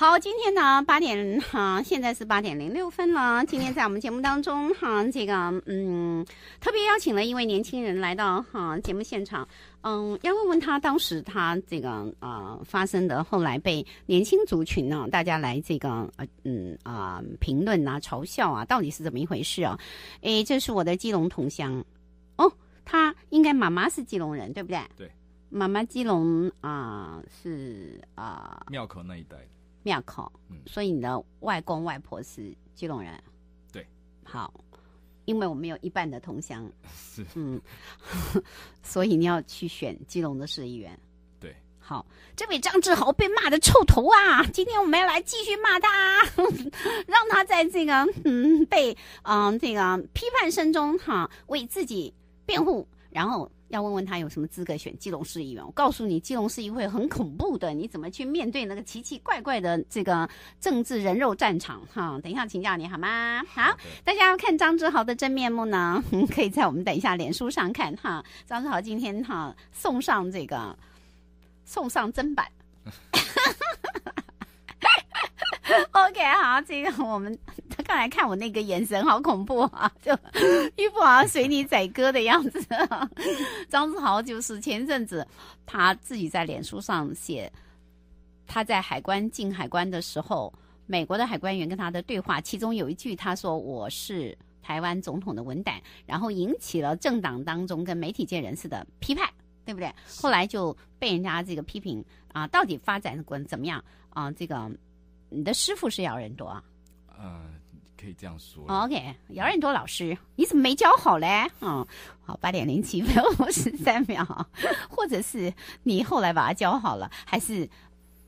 好，今天呢，八点哈，现在是八点零六分了。今天在我们节目当中哈，这个嗯，特别邀请了一位年轻人来到哈节目现场，嗯，要问问他当时他这个啊发生的，后来被年轻族群呢，大家来这个呃嗯啊评论啊嘲笑啊，到底是怎么一回事啊？诶，这是我的基隆同乡哦，他应该妈妈是基隆人对不对？对，妈妈基隆啊是啊，庙口那一带的。庙口，嗯，所以你的外公外婆是基隆人，对，好，因为我们有一半的同乡，是，嗯，所以你要去选基隆的市议员，对，好，这位张志豪被骂的臭头啊，今天我们要来继续骂他，让他在这个嗯被嗯这个批判声中哈为自己辩护。然后要问问他有什么资格选基隆市议员？我告诉你，基隆市议会很恐怖的，你怎么去面对那个奇奇怪怪的这个政治人肉战场？哈，等一下请教你好吗？好，大家要看张志豪的真面目呢，可以在我们等一下脸书上看哈。张志豪今天哈送上这个送上砧板。OK，好，这个我们他刚才看我那个眼神好恐怖啊，就一副好像随你宰割的样子。张志豪就是前阵子他自己在脸书上写他在海关进海关的时候，美国的海关员跟他的对话，其中有一句他说我是台湾总统的文胆，然后引起了政党当中跟媒体界人士的批判，对不对？后来就被人家这个批评啊，到底发展过怎么样啊？这个。你的师傅是姚仁多啊？呃，可以这样说。OK，姚仁多老师，你怎么没教好嘞？嗯，好，八点零七分十三秒，或者是你后来把他教好了，还是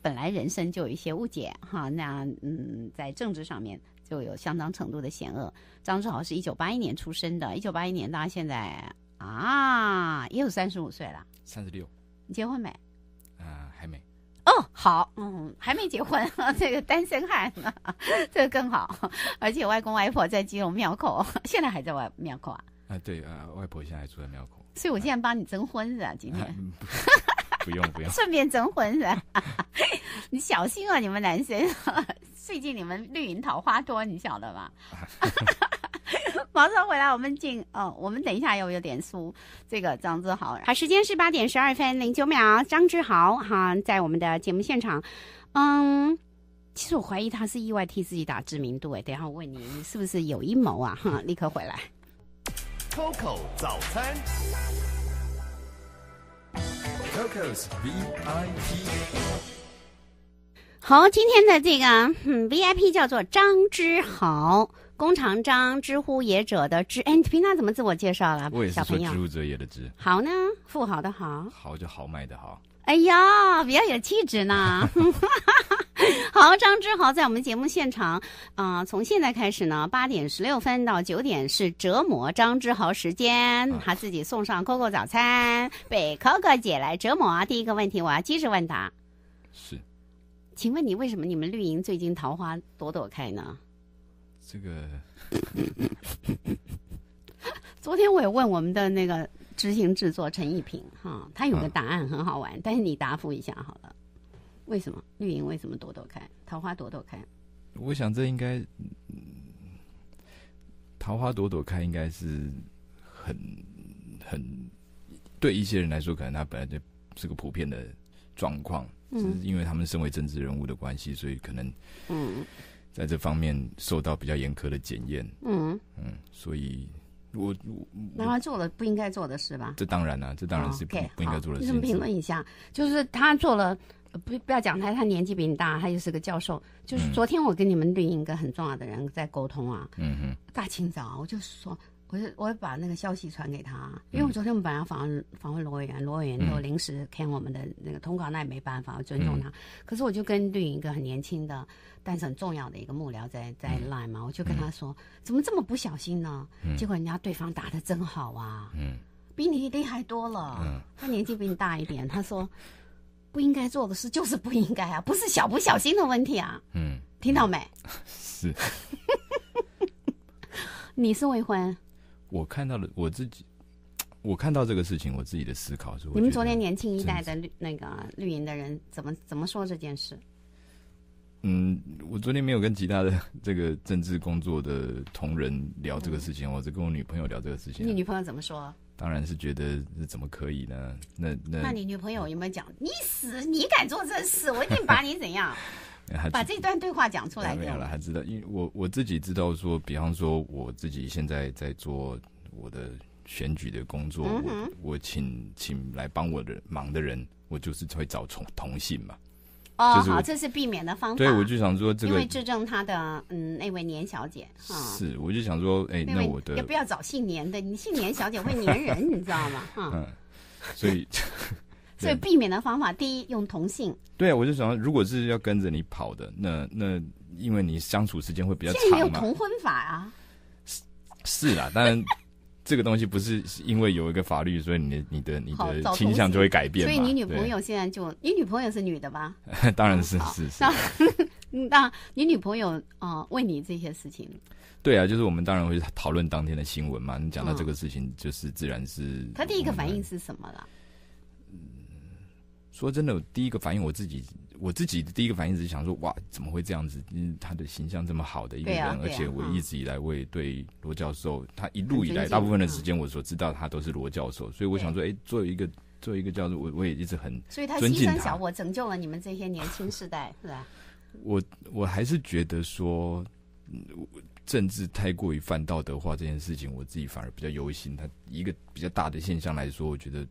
本来人生就有一些误解？哈，那嗯，在政治上面就有相当程度的险恶。张志豪是一九八一年出生的，一九八一年，到现在啊也有三十五岁了，三十六，你结婚没？哦，好，嗯，还没结婚，这个单身汉，这个更好，而且外公外婆在金隆庙口，现在还在外庙口啊。啊，对啊，外婆现在还住在庙口，所以我现在帮你征婚是啊，今天不用不用，顺便征婚是，吧？你小心啊，你们男生，最近你们绿营桃花多，你晓得吗？马上回来，我们进哦，我们等一下要不要点输，这个张志豪？好，时间是八点十二分零九秒，张志豪哈，在我们的节目现场。嗯，其实我怀疑他是意外替自己打知名度哎，等下我问你是不是有阴谋啊？哈，立刻回来。Coco 早餐，Coco's VIP。好，今天的这个 VIP 叫做张之豪。弓长张知乎也者的知，哎，平常怎么自我介绍了？我也是说“知物者也”的知。好呢，富豪的豪，豪就豪迈的豪。哎呀，比较有气质呢。好，张志豪在我们节目现场，啊，从现在开始呢，八点十六分到九点是折磨张志豪时间，他自己送上 COCO 早餐，被 COCO 姐来折磨。第一个问题，我要及时问答。是，请问你为什么你们绿营最近桃花朵朵开呢？这个，昨天我也问我们的那个执行制作陈一平哈，他有个答案很好玩，但是你答复一下好了。为什么绿营为什么朵朵开？桃花朵朵开？我想这应该桃花朵朵开应该是很很对一些人来说，可能他本来就是个普遍的状况，只是因为他们身为政治人物的关系，所以可能嗯。在这方面受到比较严苛的检验。嗯嗯，所以我，他做了不应该做的事吧？这当然了，这当然是不不应该做的。事。你怎么评论一下？就是他做了，不不要讲他，他年纪比你大，他就是个教授。就是昨天我跟你们另一个很重要的人在沟通啊。嗯哼。大清早我就说。我就，我把那个消息传给他，因为我昨天我们本来访访问罗委员，罗委员都临时看我们的那个通告，那也没办法，我尊重他。可是我就跟另一个很年轻的，但是很重要的一个幕僚在在 line 嘛，我就跟他说：“怎么这么不小心呢？”结果人家对方打的真好啊，嗯，比你厉害多了。他年纪比你大一点，他说：“不应该做的事就是不应该啊，不是小不小心的问题啊。”嗯，听到没？是，你是未婚。我看到了我自己，我看到这个事情，我自己的思考是：你们昨天年轻一代的绿那个绿营的人怎么怎么说这件事？嗯，我昨天没有跟其他的 这个政治工作的同仁聊这个事情，我只跟我女朋友聊这个事情。你女朋友怎么说？当然是觉得这怎么可以呢？那那那你女朋友有没有讲？你死，你敢做这事，我一定把你怎样？把这段对话讲出来。没有了，还知道，因为我我自己知道说，比方说我自己现在在做我的选举的工作，我我请请来帮我的忙的人，我就是会找同同性嘛。哦，好，这是避免的方法。对，我就想说，因为质证他的嗯，那位年小姐是，我就想说，哎，那我的要不要找姓年，的你姓年小姐会粘人，你知道吗？嗯，所以。所以避免的方法，第一用同性。对啊，我就想，如果是要跟着你跑的，那那因为你相处时间会比较长嘛。现在也有同婚法啊。是是啦，当然这个东西不是因为有一个法律，所以你的你的你的倾向就会改变。所以你女朋友现在就，你女朋友是女的吧？当然是是是。那你女朋友啊，问你这些事情。对啊，就是我们当然会讨论当天的新闻嘛。你讲到这个事情，就是自然是。她第一个反应是什么了？说真的，第一个反应我自己，我自己的第一个反应是想说，哇，怎么会这样子？嗯，他的形象这么好的一个人，而且我一直以来也对罗教授，他一路以来大部分的时间我所知道他都是罗教授，所以我想说，哎，做一个做一个教授，我，我也一直很，所以他牺牲小我拯救了你们这些年轻世代，是吧？我我还是觉得说，政治太过于泛道德化这件事情，我自己反而比较忧心。他一个比较大的现象来说，我觉得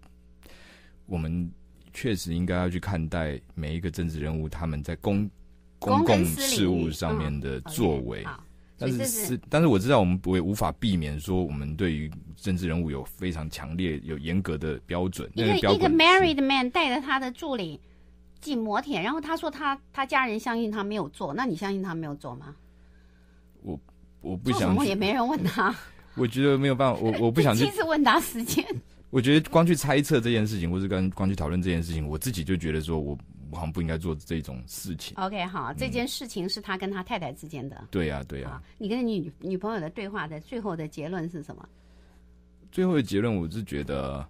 我们。确实应该要去看待每一个政治人物他们在公公共事务上面的作为，但是是，但是我知道我们不会无法避免说我们对于政治人物有非常强烈、有严格的标准。因为一个 married man 带着他的助理进摩天，然后他说他他家人相信他没有做，那你相信他没有做吗？我我不想，也没人问他。我觉得没有办法，我我不想。这是问答时间。我觉得光去猜测这件事情，或是跟光去讨论这件事情，我自己就觉得说，我好像不应该做这种事情。OK，好，这件事情是他跟他太太之间的。对呀，对呀。你跟你女女朋友的对话的最后的结论是什么？最后的结论，我是觉得，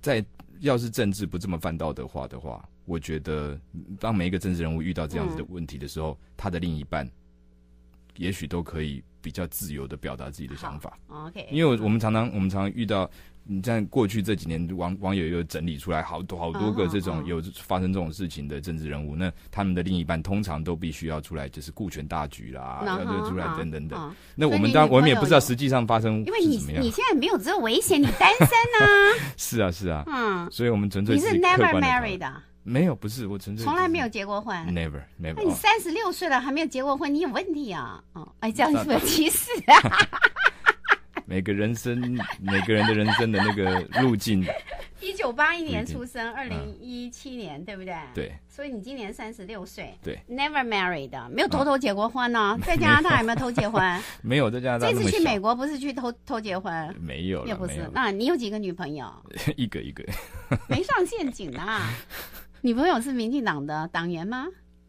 在要是政治不这么犯道德化的话，我觉得当每一个政治人物遇到这样子的问题的时候，他的另一半也许都可以比较自由的表达自己的想法。OK，因为我我们常常我们常常遇到。你像过去这几年，网网友又整理出来好多好多个这种有发生这种事情的政治人物，那他们的另一半通常都必须要出来，就是顾全大局啦，要出来等等等。那我们当我们也不知道实际上发生因为你你现在没有这危险，你单身啊。是啊，是啊。嗯，所以我们纯粹你是 never married 的，没有，不是我纯粹从来没有结过婚，never never。那你三十六岁了还没有结过婚，你有问题啊？哦，哎，这样歧其实。每个人生，每个人的人生的那个路径。一九八一年出生，二零一七年，对不对？对。所以你今年三十六岁。对。Never married 没有偷偷结过婚呢？在加拿大有没有偷结婚？没有，在加拿大。这次去美国不是去偷偷结婚？没有，也不是。那你有几个女朋友？一个一个。没上陷阱啊！女朋友是民进党的党员吗？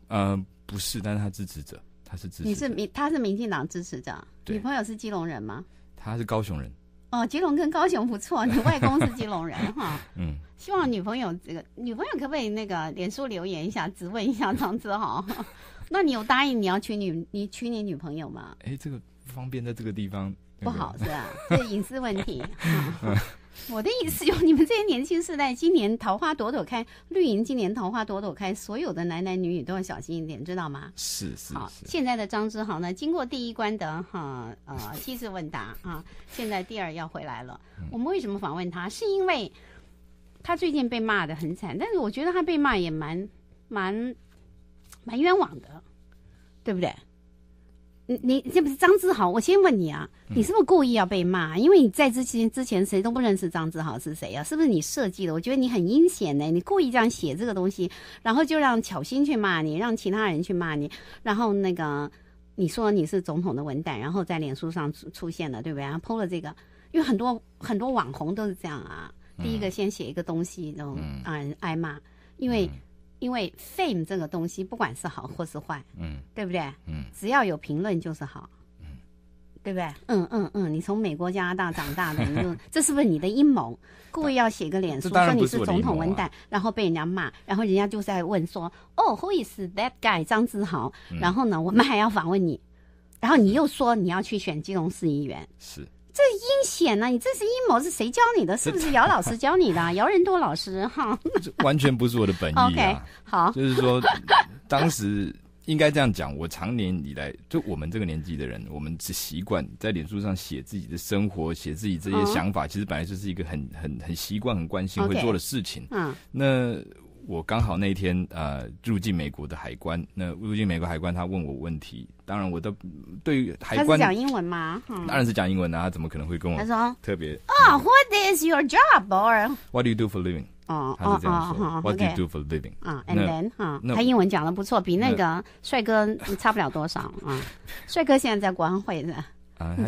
呃，不是，但是他支持者，他是支持。你是民，他是民进党支持者。女朋友是基隆人吗？他是高雄人，哦，吉隆跟高雄不错，你外公是吉隆人 哈，嗯，希望女朋友这个女朋友可不可以那个脸书留言一下，质问一下张志豪，那你有答应你要娶女，你娶你女朋友吗？哎，这个不方便在这个地方，不好是吧？这隐私问题。我的意思就，你们这些年轻世代，今年桃花朵朵开，绿营今年桃花朵朵开，所有的男男女女都要小心一点，知道吗？是是。好，现在的张志豪呢，经过第一关的哈呃机智问答啊，现在第二要回来了。我们为什么访问他？是因为他最近被骂的很惨，但是我觉得他被骂也蛮蛮蛮冤枉的，对不对？你你这不是张志豪？我先问你啊，你是不是故意要被骂？因为你在之前之前谁都不认识张志豪是谁啊？是不是你设计的？我觉得你很阴险呢！你故意这样写这个东西，然后就让巧心去骂你，让其他人去骂你，然后那个你说你是总统的文胆，然后在脸书上出现的，对不对？然后 PO 了这个，因为很多很多网红都是这样啊，第一个先写一个东西，然后人挨骂，因为。因为 fame 这个东西，不管是好或是坏，嗯，对不对？嗯，只要有评论就是好，嗯，对不对？嗯嗯嗯，你从美国加拿大长大的，你这是不是你的阴谋？故意要写个脸书说你是总统文旦，然后被人家骂，然后人家就在问说，哦，who is that guy？张志豪，然后呢，我们还要访问你，然后你又说你要去选金融市议员，是。这阴险呢！你这是阴谋，是谁教你的？是不是姚老师教你的？姚仁多老师哈？这完全不是我的本意。O K，好，就是说，当时应该这样讲。我常年以来，就我们这个年纪的人，我们是习惯在脸书上写自己的生活，写自己这些想法。其实本来就是一个很、很、很习惯、很关心会做的事情。嗯，那。我刚好那天呃入境美国的海关，那入境美国海关他问我问题，当然我都对于海关他是讲英文吗？当然是讲英文啊，他怎么可能会跟我他说特别？哦，What is your job, o r What do you do for living？哦，他是这样说，What do you do for living？啊，And then 哈，他英文讲的不错，比那个帅哥差不了多少啊。帅哥现在在国安会的。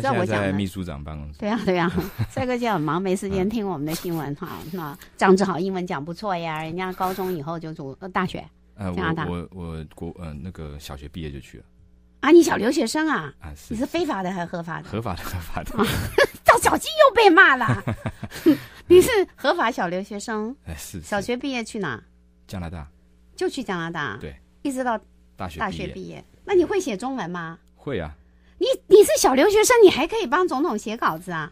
现在在秘书长办公室。对呀对呀，帅哥就很忙，没时间听我们的新闻哈。那张志豪英文讲不错呀，人家高中以后就读大学，加拿大。我我国呃那个小学毕业就去了。啊，你小留学生啊？啊是。你是非法的还是合法的？合法的合法的。赵 小金又被骂了。你是合法小留学生？哎是。小学毕业去哪？加拿大。就去加拿大。对。一直到大学大学毕业，那你会写中文吗？会啊。你你是小留学生，你还可以帮总统写稿子啊？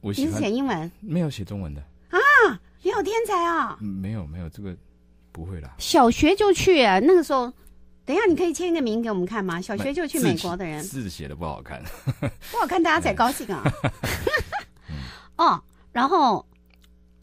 我你是写英文，没有写中文的啊？你好天才啊！没有没有这个不会啦。小学就去那个时候，等一下你可以签一个名给我们看吗？小学就去美国的人字写的不好看，不好看大家才高兴啊！哦，然后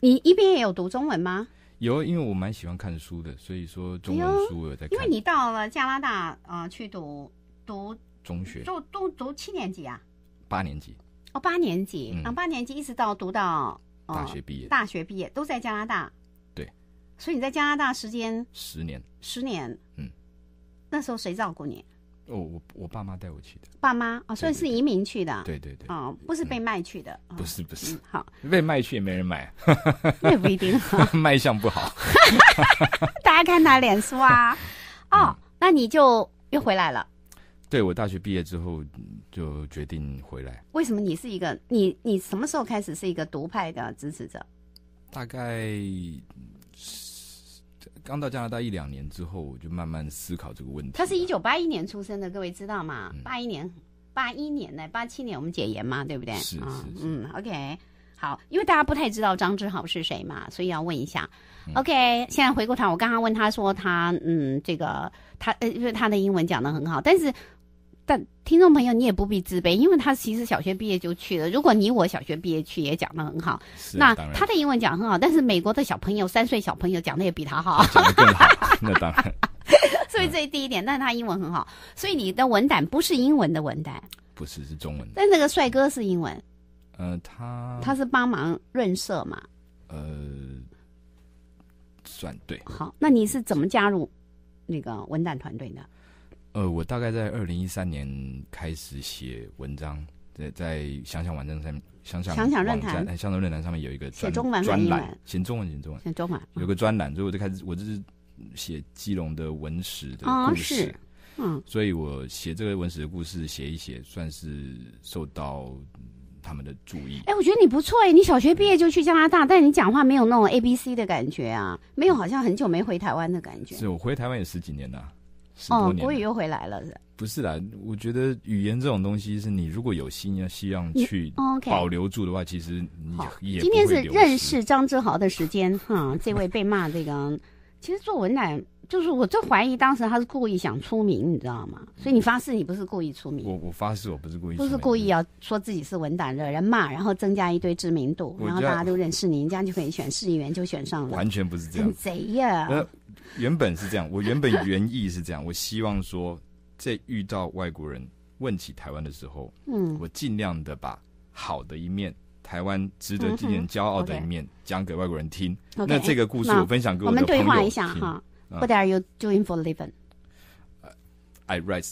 你一边也有读中文吗？有，因为我蛮喜欢看书的，所以说中文书有在。因为你到了加拿大啊，去读读。中学就都读七年级啊，八年级哦，八年级啊，八年级一直到读到大学毕业，大学毕业都在加拿大，对，所以你在加拿大时间十年，十年，嗯，那时候谁照顾你？哦，我我爸妈带我去的，爸妈啊，所以是移民去的，对对对，哦，不是被卖去的，不是不是，好被卖去也没人买，那也不一定，卖相不好，大家看他脸书啊，哦，那你就又回来了。对我大学毕业之后，就决定回来。为什么你是一个？你你什么时候开始是一个独派的支持者？大概刚到加拿大一两年之后，我就慢慢思考这个问题。他是一九八一年出生的，各位知道吗？八一年，八一年呢？八七年我们解严嘛，对不对？是，嗯，OK，好，因为大家不太知道张志豪是谁嘛，所以要问一下。OK，现在回过头，我刚刚问他说，他嗯，这个他呃，因为他的英文讲的很好，但是。但听众朋友，你也不必自卑，因为他其实小学毕业就去了。如果你我小学毕业去，也讲的很好。那他的英文讲很好，但是美国的小朋友，三岁小朋友讲的也比他好。讲更好，那当然。所以这是第一点，但是他英文很好。所以你的文胆不是英文的文胆，不是是中文。但那个帅哥是英文。呃，他他是帮忙润色嘛？呃，算对。好，那你是怎么加入那个文胆团队的？呃，我大概在二零一三年开始写文章，在在想想网站上面，想想想想论坛，想想论坛上面有一个写中文专栏，写中文，写中文，写中文，有个专栏，所以我就开始，我就是写基隆的文史的故事，嗯，所以我写这个文史的故事，写一写，算是受到他们的注意。哎，我觉得你不错哎，你小学毕业就去加拿大，但你讲话没有那种 A B C 的感觉啊，没有好像很久没回台湾的感觉。是我回台湾也十几年了。哦，国语又回来了，是？不是啦？我觉得语言这种东西，是你如果有心要希望去保留住的话，其实你今天是认识张志豪的时间哈。这位被骂这个，其实做文呢。就是我，就怀疑当时他是故意想出名，你知道吗？所以你发誓你不是故意出名。我我发誓我不是故意。不是故意要说自己是文胆惹人骂，然后增加一堆知名度，然后大家都认识你，这样就可以选市议员，就选上了。完全不是这样。贼呀！那原本是这样，我原本原意是这样，我希望说，在遇到外国人问起台湾的时候，嗯，我尽量的把好的一面，台湾值得纪念、骄傲的一面讲给外国人听。那这个故事我分享给我们对话一下哈。What are you doing for living? I write.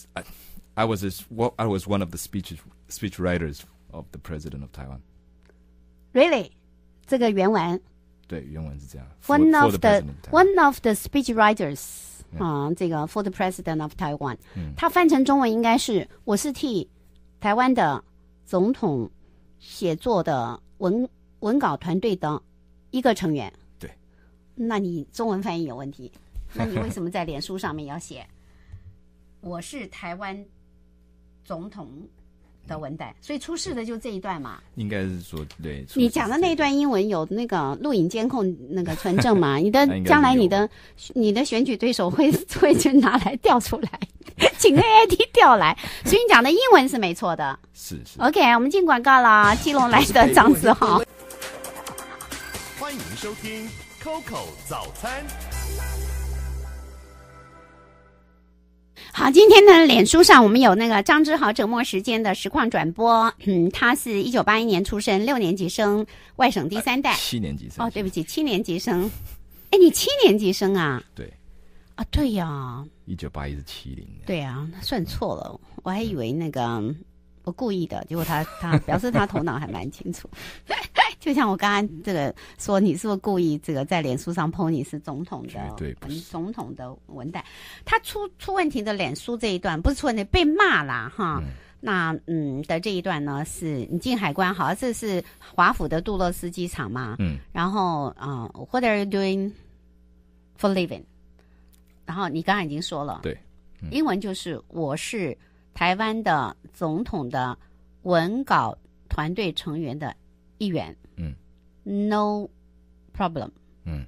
I was as I was one of the speech speech writers of the president of Taiwan. Really? 这个原文对原文是这样 One of the one of the speech writers. 啊，这个 for the president of Taiwan. 他翻译成中文应该是我是替台湾的总统写作的文文稿团队的一个成员。对。那你中文翻译有问题。那你为什么在脸书上面要写？我是台湾总统的文代，所以出事的就这一段嘛。应该是说对。你讲的那一段英文有那个录影监控那个存证吗？你的将来你的你的选举对手会会去拿来调出来，请 A I T 调来。所以你讲的英文是没错的。是是。O K，我们进广告了，基隆来的 张子豪。欢迎收听 Coco 早餐。好，今天呢，脸书上我们有那个张之豪折磨时间的实况转播。嗯，他是一九八一年出生，六年级生，外省第三代。七年级生。哦，对不起，七年级生。哎，你七年级生啊？对。啊，对呀。一九八一是七零年。对呀，那算错了，我还以为那个。我故意的，结果他他表示他头脑还蛮清楚，就像我刚刚这个说，你是不是故意这个在脸书上抨你是总统的文总统的文带。他出出问题的脸书这一段不是出问题，被骂了哈。那嗯的这一段呢，是你进海关，好像这是华府的杜勒斯机场嘛？嗯，然后啊，you doing for living，然后你刚刚已经说了，对，英文就是我是台湾的。总统的文稿团队成员的一员。嗯。No problem。嗯。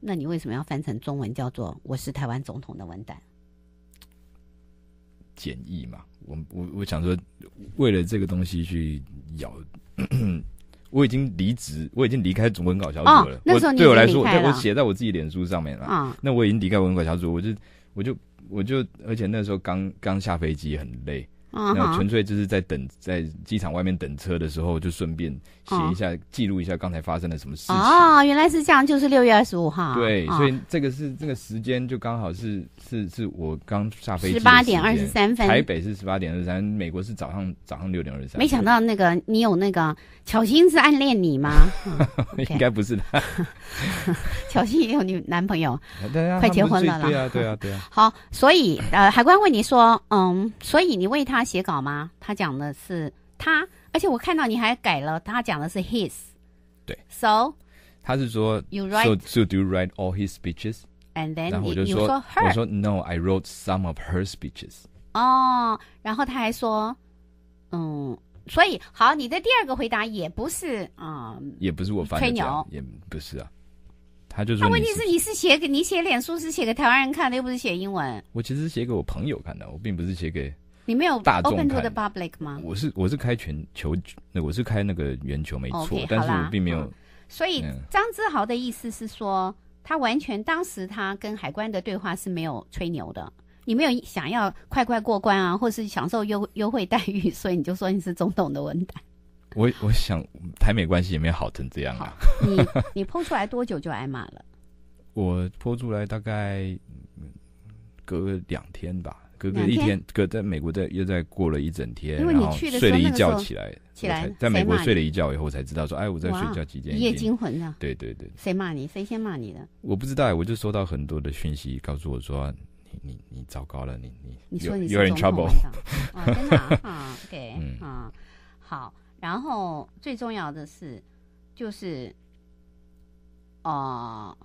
那你为什么要翻成中文叫做“我是台湾总统的文胆”？简易嘛，我我我想说，为了这个东西去咬。我已经离职，我已经离开总文稿小组了。我对我来说，我写在我自己脸书上面了。啊。那我已经离开文稿小组，我就我就我就，而且那时候刚刚下飞机，很累。那纯粹就是在等，在机场外面等车的时候，就顺便。写一下，记录一下刚才发生了什么事情。哦，原来是这样，就是六月二十五号。对，所以这个是这个时间，就刚好是是是我刚下飞机十八点二十三分，台北是十八点二十三，美国是早上早上六点二十三。没想到那个你有那个巧心是暗恋你吗？应该不是的，巧心也有女男朋友，对啊，快结婚了啦。对啊，对啊，对啊。好，所以呃，海关问你说，嗯，所以你为他写稿吗？他讲的是他。而且我看到你还改了，他讲的是 his，对，so 他是说 you write so do you write all his speeches and then 然后我就说我说 no I wrote some of her speeches 哦，然后他还说嗯，所以好，你的第二个回答也不是啊，也不是我吹牛，也不是啊，他就他问题是你是写给你写脸书是写给台湾人看，的，又不是写英文，我其实是写给我朋友看的，我并不是写给。你没有 open to the public 吗？我是我是开全球，我是开那个圆球没错，但是我并没有。所以张志豪的意思是说，他完全当时他跟海关的对话是没有吹牛的，你没有想要快快过关啊，或是享受优优惠待遇，所以你就说你是总统的文胆。我我想台美关系也没有好成这样啊。你你剖出来多久就挨骂了？我剖出来大概隔两天吧。哥哥一天隔在美国在又在过了一整天，因为你去睡了一觉起来起来，在美国睡了一觉以后，才知道说，哎，我在睡觉期间一夜惊魂呢？对对对，谁骂你？谁先骂你的？我不知道，我就收到很多的讯息，告诉我说，你你你糟糕了，你你你说你有 o u b 真的啊？k 啊，好。然后最重要的是，就是哦，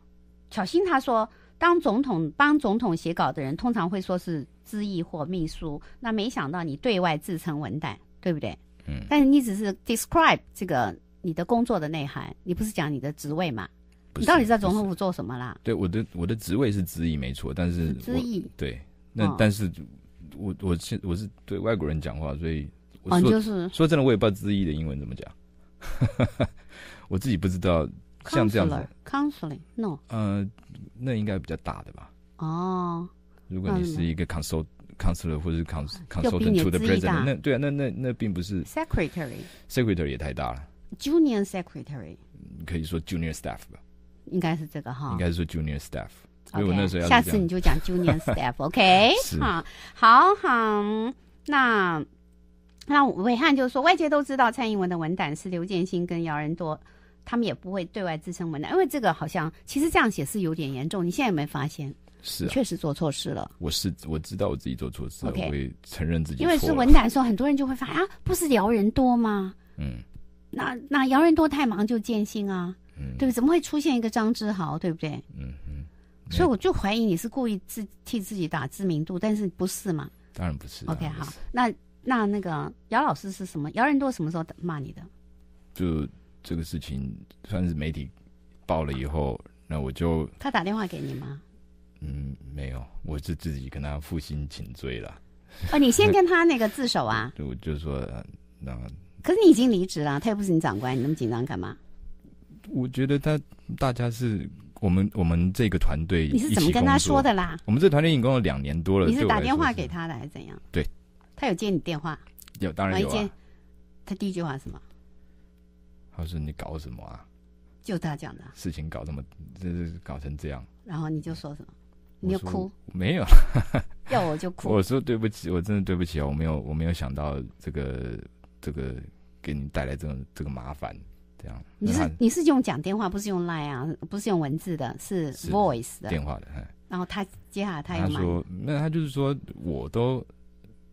巧心他说，当总统帮总统写稿的人，通常会说是。资意或秘书，那没想到你对外自称文旦，对不对？嗯。但是你只是 describe 这个你的工作的内涵，你不是讲你的职位嘛？你到底在总统府做什么啦？对，我的我的职位是资意没错，但是资意对。那但是，我我是我是对外国人讲话，所以哦、就是说真的，我也不知道资意的英文怎么讲，我自己不知道。像这样子，counseling no。呃，那应该比较大的吧？哦。如果你是一个 consult counselor 或者 consult consultant to the president，那对啊，那那那并不是 secretary，secretary 也太大了，junior secretary 可以说 junior staff 吧，应该是这个哈，应该是说 junior staff。OK，下次你就讲 junior staff，OK，好，好好，那那伟汉就是说，外界都知道蔡英文的文胆是刘建新跟姚人多，他们也不会对外自称文胆，因为这个好像其实这样写是有点严重。你现在有没有发现？是，确实做错事了。我是我知道我自己做错事，了，okay, 我会承认自己。因为是文胆说，很多人就会发啊，不是姚仁多吗？嗯，那那姚仁多太忙就见信啊，嗯，对，怎么会出现一个张志豪，对不对？嗯嗯，所以我就怀疑你是故意自替自己打知名度，但是不是嘛？当然不是。OK，好，那那那个姚老师是什么？姚仁多什么时候骂你的？就这个事情算是媒体报了以后，那我就他打电话给你吗？嗯，没有，我是自己跟他负心请罪了。哦，你先跟他那个自首啊？就就是说，那可是你已经离职了，他又不是你长官，你那么紧张干嘛？我觉得他大家是我们我们这个团队，你是怎么跟他说的啦？我们这团队已经有两年多了，你是打电话给他的还是怎样？对，他有接你电话？有，当然有。他第一句话什么？他说：“你搞什么啊？”就他讲的。事情搞这么，这是搞成这样。然后你就说什么？你就哭？没有，要我就哭。我说对不起，我真的对不起啊！我没有，我没有想到这个，这个给你带来这种这个麻烦，这样。你是你是用讲电话，不是用 Line 啊，不是用文字的，是 Voice 电话的。然后他接下来他又说，那他就是说，我都，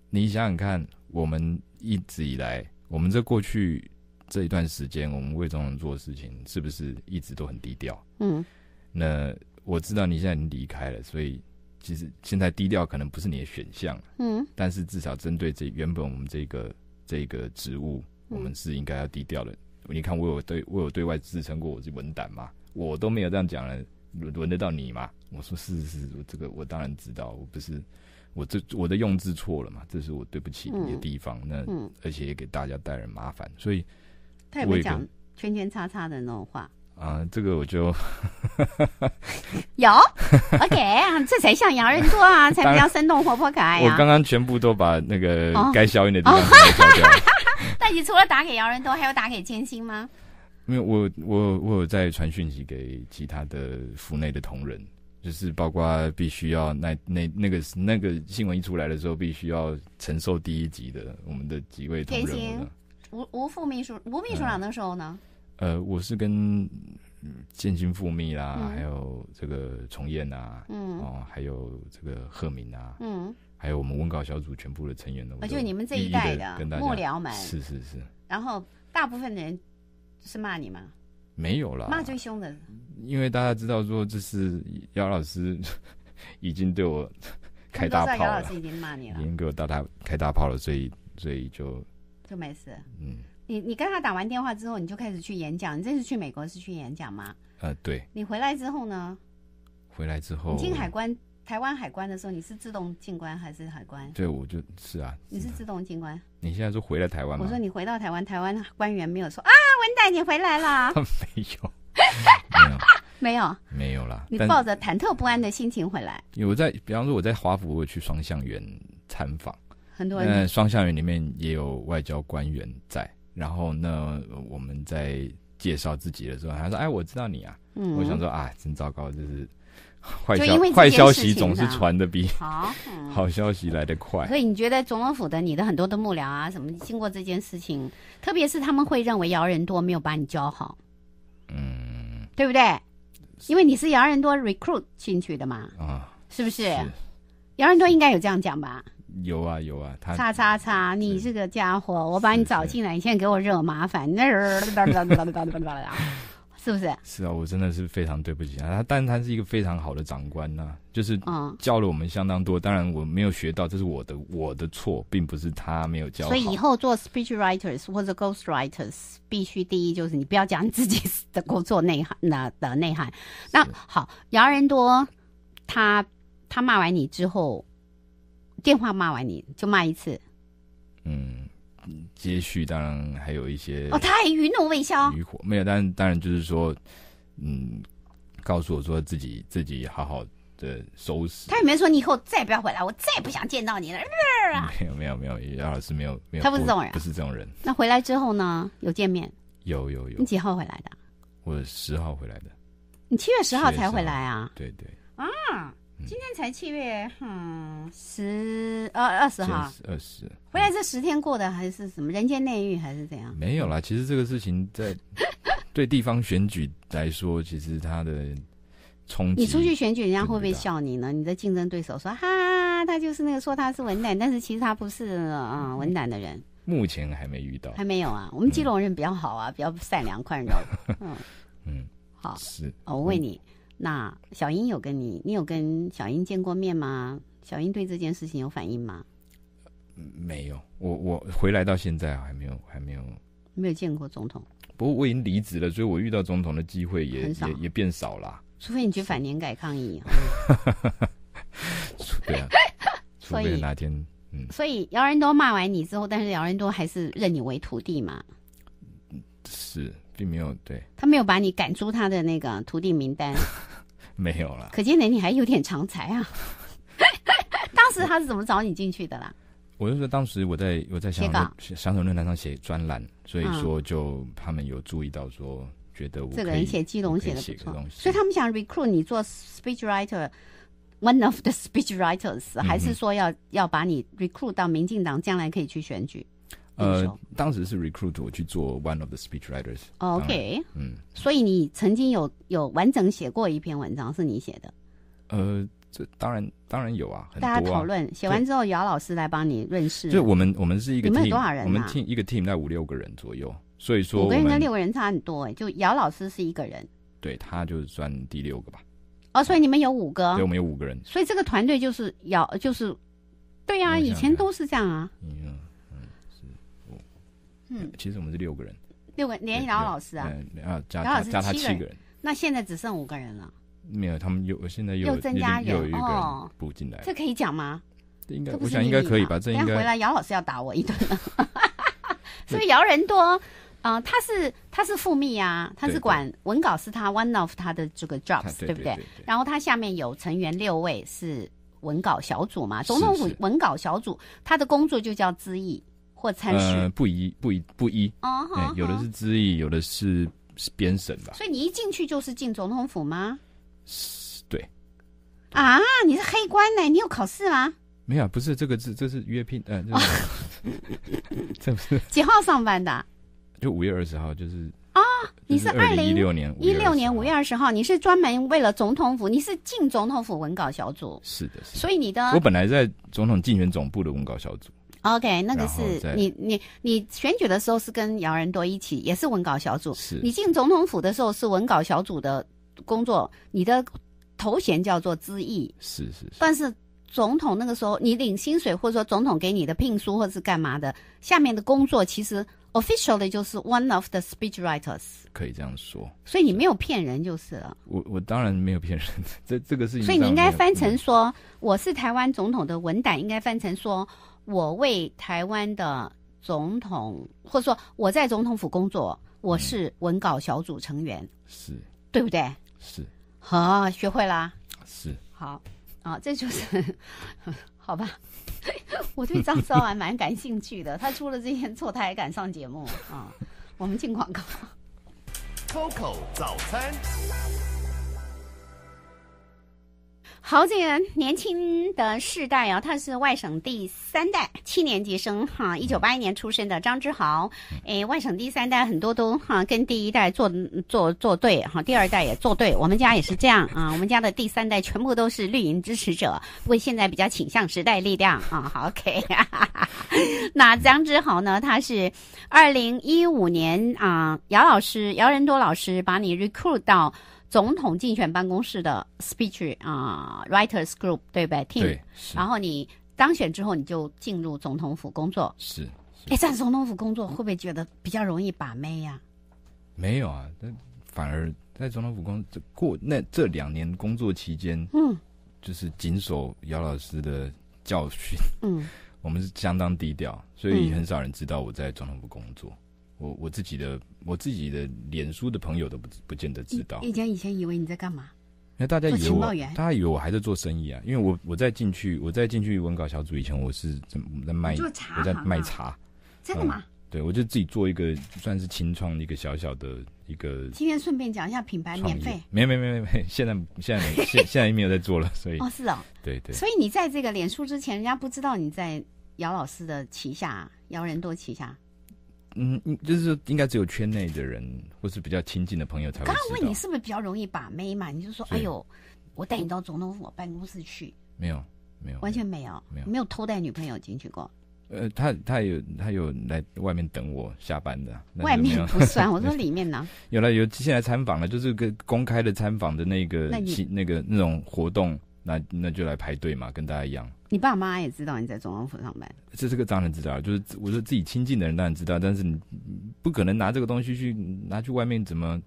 你想想看，我们一直以来，我们这过去这一段时间，我们为中人做事情，是不是一直都很低调？嗯，那。我知道你现在已经离开了，所以其实现在低调可能不是你的选项。嗯，但是至少针对这原本我们这个这个职务，我们是应该要低调的。你看，我有对，我有对外自称过我是文胆嘛？我都没有这样讲了，轮得到你吗？我说是是，我这个我当然知道，我不是我这我的用字错了嘛？这是我对不起你的地方。那而且也给大家带来麻烦，所以他也会讲圈圈叉叉的那种话。啊，这个我就有 OK 啊，这才像姚仁多啊，才比较生动活泼可爱啊！我刚刚全部都把那个该消音的地方消掉。那你除了打给姚仁多，还有打给千星吗？没有，我我我有在传讯息给其他的府内的同仁，就是包括必须要那那那个那个新闻一出来的时候，必须要承受第一集的我们的几位同仁。千星吴吴副秘书吴秘书长时候呢？呃，我是跟建军、复密啦，还有这个重燕啊，嗯，哦，还有这个贺明啊，嗯，还有我们文稿小组全部的成员呢。啊，就你们这一代的幕僚们，是是是。然后，大部分人是骂你吗？没有了，骂最凶的，因为大家知道说这是姚老师 已经对我开大炮了。知道姚老师已经骂你了，给我大大开大炮了，所以所以就就没事。嗯。你你跟他打完电话之后，你就开始去演讲。你这次去美国是去演讲吗？呃，对。你回来之后呢？回来之后，你进海关，台湾海关的时候，你是自动进关还是海关？对我就是啊，你是自动进关。你现在是回来台湾吗？我说你回到台湾，台湾官员没有说啊，文代你回来了。没有，没有，没有，没有啦。你抱着忐忑不安的心情回来。我在比方说我在华府我去双向园参访，很多人，双向园里面也有外交官员在。然后呢，我们在介绍自己的时候，他说：“哎，我知道你啊，我想说啊，真糟糕，就是 坏消坏消息总是传的比 好好消息来的快。所以你觉得总统府的你的很多的幕僚啊，什么经过这件事情，特别是他们会认为姚仁多没有把你教好，嗯，对不对？因为你是姚仁多 recruit 进去的嘛，啊，是不是？姚仁多应该有这样讲吧。”有啊有啊，他叉叉叉，你这个家伙，我把你找进来，你现在给我惹麻烦，那儿哒哒哒哒哒哒哒哒哒，是不是？是啊，我真的是非常对不起他，他但是他是一个非常好的长官呐，就是教了我们相当多。当然我没有学到，这是我的我的错，并不是他没有教。所以以后做 speech writers 或者 ghost writers，必须第一就是你不要讲自己的工作内涵那的内涵。那好，姚仁多，他他骂完你之后。电话骂完你就骂一次，嗯，接续当然还有一些哦，他还余怒未消，余火没有，但当然就是说，嗯，告诉我说自己自己好好的收拾。他也没说你以后再也不要回来，我再也不想见到你了。没有没有没有，老师没有没有，他不是这种人，不是这种人。那回来之后呢？有见面？有有有。你几号回来的？我十号回来的。你七月十号才回来啊？对对。啊。今天才七月，嗯，十啊二十号，二十回来这十天过的还是什么人间炼狱还是怎样？没有啦，其实这个事情在 对地方选举来说，其实它的冲击。你出去选举，人家会不会笑你呢？你的竞争对手说：“哈，他就是那个说他是文胆，但是其实他不是啊文胆的人。”目前还没遇到，还没有啊。我们基隆人比较好啊，比较善良宽容。嗯嗯，好是。我问你。那小英有跟你，你有跟小英见过面吗？小英对这件事情有反应吗？没有，我我回来到现在还没有还没有没有见过总统。不过我已经离职了，所以我遇到总统的机会也也也变少了。除非你去反年改抗议。对啊，除非哪天。嗯。所以姚仁多骂完你之后，但是姚仁多还是认你为徒弟嘛？是，并没有对。他没有把你赶出他的那个徒弟名单。没有了。可见你你还有点长才啊！当时他是怎么找你进去的啦？我就说，当时我在我在香港香港论坛上写专栏，所以说就他们有注意到，说觉得我这个人写基隆写的不错，所以他们想 recruit 你做 speech writer，one of the speech writers，还是说要要把你 recruit 到民进党，将来可以去选举。呃，当时是 recruit 我去做 one of the speechwriters。OK，嗯，所以你曾经有有完整写过一篇文章，是你写的？呃，这当然当然有啊，很多啊。讨论写完之后，姚老师来帮你认识。就我们我们是一个 team，多少人？我们 team 一个 team 在五六个人左右，所以说我跟那六个人差很多哎。就姚老师是一个人，对他就是算第六个吧。哦，所以你们有五个？对，我们有五个人。所以这个团队就是姚，就是对呀，以前都是这样啊。嗯。嗯，其实我们是六个人，六个连姚老师啊，老师加他七个人，那现在只剩五个人了。没有，他们又现在又增加有一个补进来，这可以讲吗？应该我想应该可以吧。这样回来姚老师要打我一顿了。所以姚人多，啊，他是他是副秘啊，他是管文稿是他 one of 他的这个 jobs 对不对？然后他下面有成员六位是文稿小组嘛，总统文文稿小组他的工作就叫知意。或参事不一不一不一，哦、有的是知意，有的是是编审吧。所以你一进去就是进总统府吗？是，对。啊，你是黑官呢？你有考试吗？没有，不是这个是这是约聘，呃，这 不是。几号上班的？就五月二十号，就是。啊，你是二零一六年一六年五月二十号，你是专门为了总统府，你是进总统府文稿小组，是的，所以你的我本来在总统竞选总部的文稿小组。OK，那个是你你你选举的时候是跟姚仁多一起，也是文稿小组。是，你进总统府的时候是文稿小组的工作，你的头衔叫做资意。是是是，但是总统那个时候你领薪水，或者说总统给你的聘书，或者是干嘛的，下面的工作其实。officially 就是 one of the speechwriters，可以这样说，所以你没有骗人就是了。我我当然没有骗人，这这个事情。所以你应该翻成说，我是台湾总统的文胆，应该翻成说我为台湾的总统，或者说我在总统府工作，我是文稿小组成员，是，对不对？是。好，学会啦。是。好。啊，这就是。好吧，我对张韶还蛮感兴趣的。他出了这些错，他还敢上节目啊？我们进广告，Coco 早餐。好，这个年轻的世代啊，他是外省第三代，七年级生哈，一九八一年出生的张之豪，哎，外省第三代很多都哈跟第一代做做做对哈，第二代也做对，我们家也是这样啊，我们家的第三代全部都是绿营支持者，为现在比较倾向时代力量啊，好，OK，那张之豪呢，他是二零一五年啊，姚老师姚仁多老师把你 recruit 到。总统竞选办公室的 speech 啊 writers group 对不对 team？然后你当选之后，你就进入总统府工作。是。哎，在总统府工作，会不会觉得比较容易把妹呀？没有啊，但反而在总统府工作过那这两年工作期间，嗯，就是谨守姚老师的教训，嗯，我们是相当低调，所以很少人知道我在总统府工作。我我自己的我自己的脸书的朋友都不不见得知道。以前以前以为你在干嘛？那大家以为我，大家以为我还在做生意啊？因为我我在进去我在进去文稿小组以前我是怎么在卖，茶、我在卖茶。真的吗？对，我就自己做一个算是清创一个小小的一个。今天顺便讲一下品牌免费。没有没有没有没有，现在现在现现在没有在做了，所以。哦，是哦，对对。所以你在这个脸书之前，人家不知道你在姚老师的旗下，姚仁多旗下。嗯，就是应该只有圈内的人，或是比较亲近的朋友才会刚刚问你是不是比较容易把妹嘛？你就说，哎呦，我带你到总统府办公室去。没有，没有，完全没有，没有偷带女朋友进去过。呃，他他有他有来外面等我下班的。外面不算，我说里面呢。有了有，现在参访了，就是个公开的参访的那个，那那个那种活动。那那就来排队嘛，跟大家一样。你爸妈也知道你在总统府上班？这是个当然知道，就是我说自己亲近的人当然知道，但是你不可能拿这个东西去拿去外面怎么？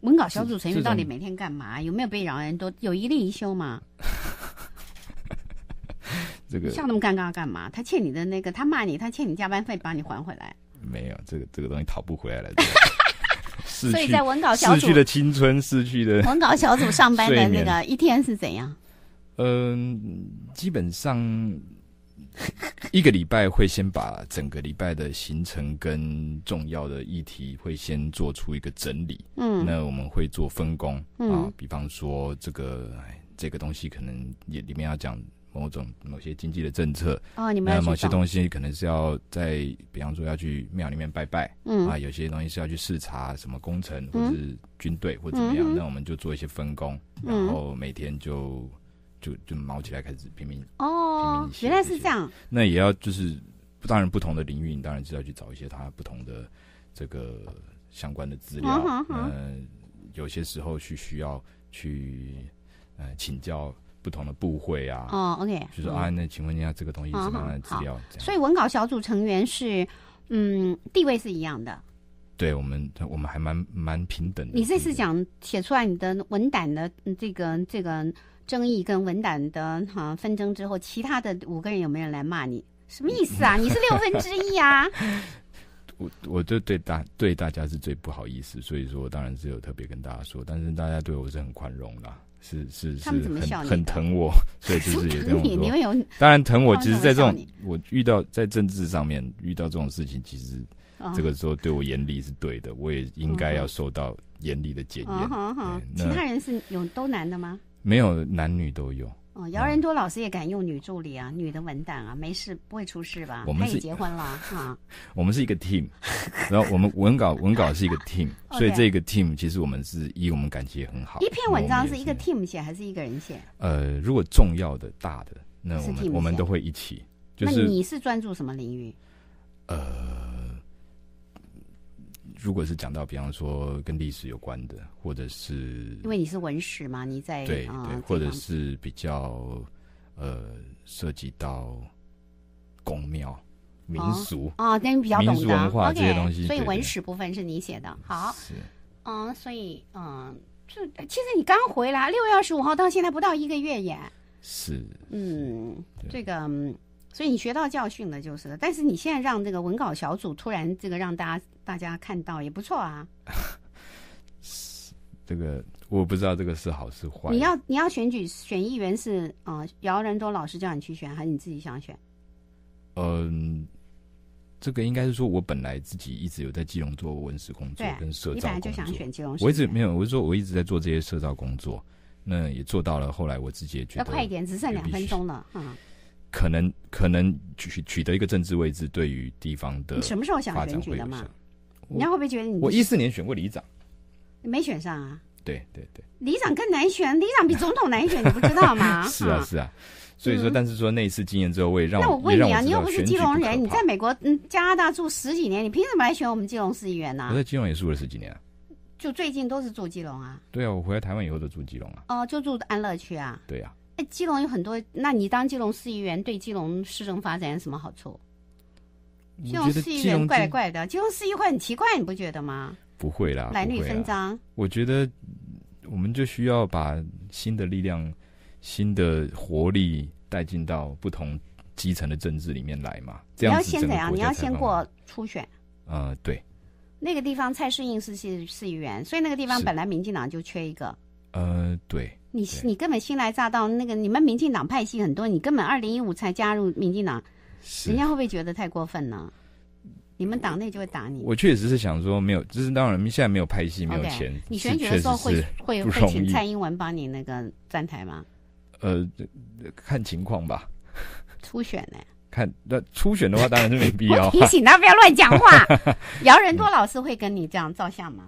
文稿小组成员到底每天干嘛？有没有被扰人都有一例一休吗？这个笑那么尴尬干嘛？他欠你的那个，他骂你，他欠你加班费，把你还回来。没有这个这个东西讨不回来了。所以，在文稿小组失去的青春，失去的文稿小组上班的那个一天是怎样？嗯，基本上一个礼拜会先把整个礼拜的行程跟重要的议题会先做出一个整理。嗯，那我们会做分工啊，比方说这个这个东西可能也里面要讲某种某些经济的政策啊，你们某些东西可能是要在比方说要去庙里面拜拜，嗯啊，有些东西是要去视察什么工程或者是军队或怎么样，那我们就做一些分工，然后每天就。就就忙起来，开始拼命哦。原来是这样。那也要就是，当然不同的领域，你当然就要去找一些它不同的这个相关的资料。嗯，有些时候去需要去呃请教不同的部会啊。哦，OK。就是啊，那请问一下这个东西样的资料？所以文稿小组成员是嗯地位是一样的。对我们，我们还蛮蛮平等的。你这次讲写出来你的文胆的这个这个。争议跟文胆的哈纷争之后，其他的五个人有没有来骂你？什么意思啊？你是六分之一啊？我，我就对大对大家是最不好意思，所以说当然是有特别跟大家说，但是大家对我是很宽容啦，是是是，很很疼我，所以就是有点。你，你们有当然疼我。其实，在这种我遇到在政治上面遇到这种事情，其实这个时候对我严厉是对的，我也应该要受到严厉的检验。好好其他人是有都难的吗？没有男女都有。哦，姚仁多老师也敢用女助理啊，女的文档啊，没事不会出事吧？我们以结婚了哈。我们是一个 team，然后我们文稿 文稿是一个 team，所以这个 team 其实我们是以我们感情也很好。一篇文章是一个 team 写还是一个人写？呃，如果重要的大的，那我们我们都会一起。那你是专注什么领域？呃。如果是讲到比方说跟历史有关的，或者是因为你是文史嘛，你在对对，或者是比较呃涉及到宫庙民俗啊，那你比较懂俗文化这些东西，所以文史部分是你写的，好，嗯，所以嗯，就其实你刚回来六月二十五号到现在不到一个月耶，是，嗯，这个。所以你学到教训了，就是。但是你现在让这个文稿小组突然这个让大家大家看到也不错啊。是 这个我不知道这个是好是坏。你要你要选举选议员是啊？姚仁忠老师叫你去选，还是你自己想选？嗯，这个应该是说我本来自己一直有在基隆做文史工作，跟社造工作。我一直没有，我是说我一直在做这些社造工作，那也做到了。后来我自己也觉得要快一点，只剩两分钟了，嗯。可能可能取取得一个政治位置，对于地方的你什么时候想选举的嘛？人家会不会觉得你？我一四年选过里长，没选上啊。对对对，里长更难选，里长比总统难选，你不知道吗？是啊是啊，所以说，但是说那一次经验之后，我也让那我问你啊，你又不是基隆人，你在美国、嗯加拿大住十几年，你凭什么来选我们基隆市议员呢？我在基隆也住了十几年，就最近都是住基隆啊。对啊，我回来台湾以后都住基隆啊。哦，就住安乐区啊。对啊。哎，基隆有很多。那你当基隆市议员，对基隆市政发展有什么好处？基隆市议员怪怪的，基隆市议会很奇怪，你不觉得吗？不会啦，男女分赃。我觉得，我们就需要把新的力量、新的活力带进到不同基层的政治里面来嘛。你要先怎样？你要先过初选。啊，对。那个地方蔡适应是市议员，所以那个地方本来民进党就缺一个。呃，对。你你根本新来乍到，那个你们民进党派系很多，你根本二零一五才加入民进党，人家会不会觉得太过分呢？你们党内就会打你。我确实是想说，没有，只是当然，现在没有派系，没有钱。你选举的时候会会会请蔡英文帮你那个站台吗？呃，看情况吧。初选呢？看那初选的话，当然是没必要。提醒他不要乱讲话。姚仁多老师会跟你这样照相吗？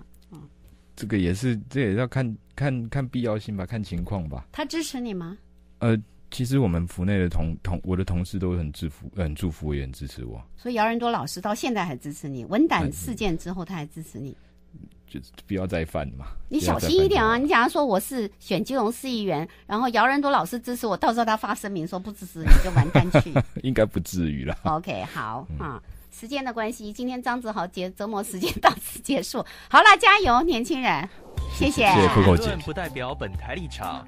这个也是，这也要看看看必要性吧，看情况吧。他支持你吗？呃，其实我们府内的同同，我的同事都很支福，很祝福，也很支持我。所以姚仁多老师到现在还支持你，文胆事件之后他还支持你。就不要再犯嘛，你小心一点啊！你假如说我是选金融市议员，然后姚仁多老师支持我，到时候他发声明说不支持，你就完蛋去。应该不至于了。OK，好啊。时间的关系，今天张子豪节折磨时间到此结束。好了，加油，年轻人，谢谢。谢谢不代表本台立场。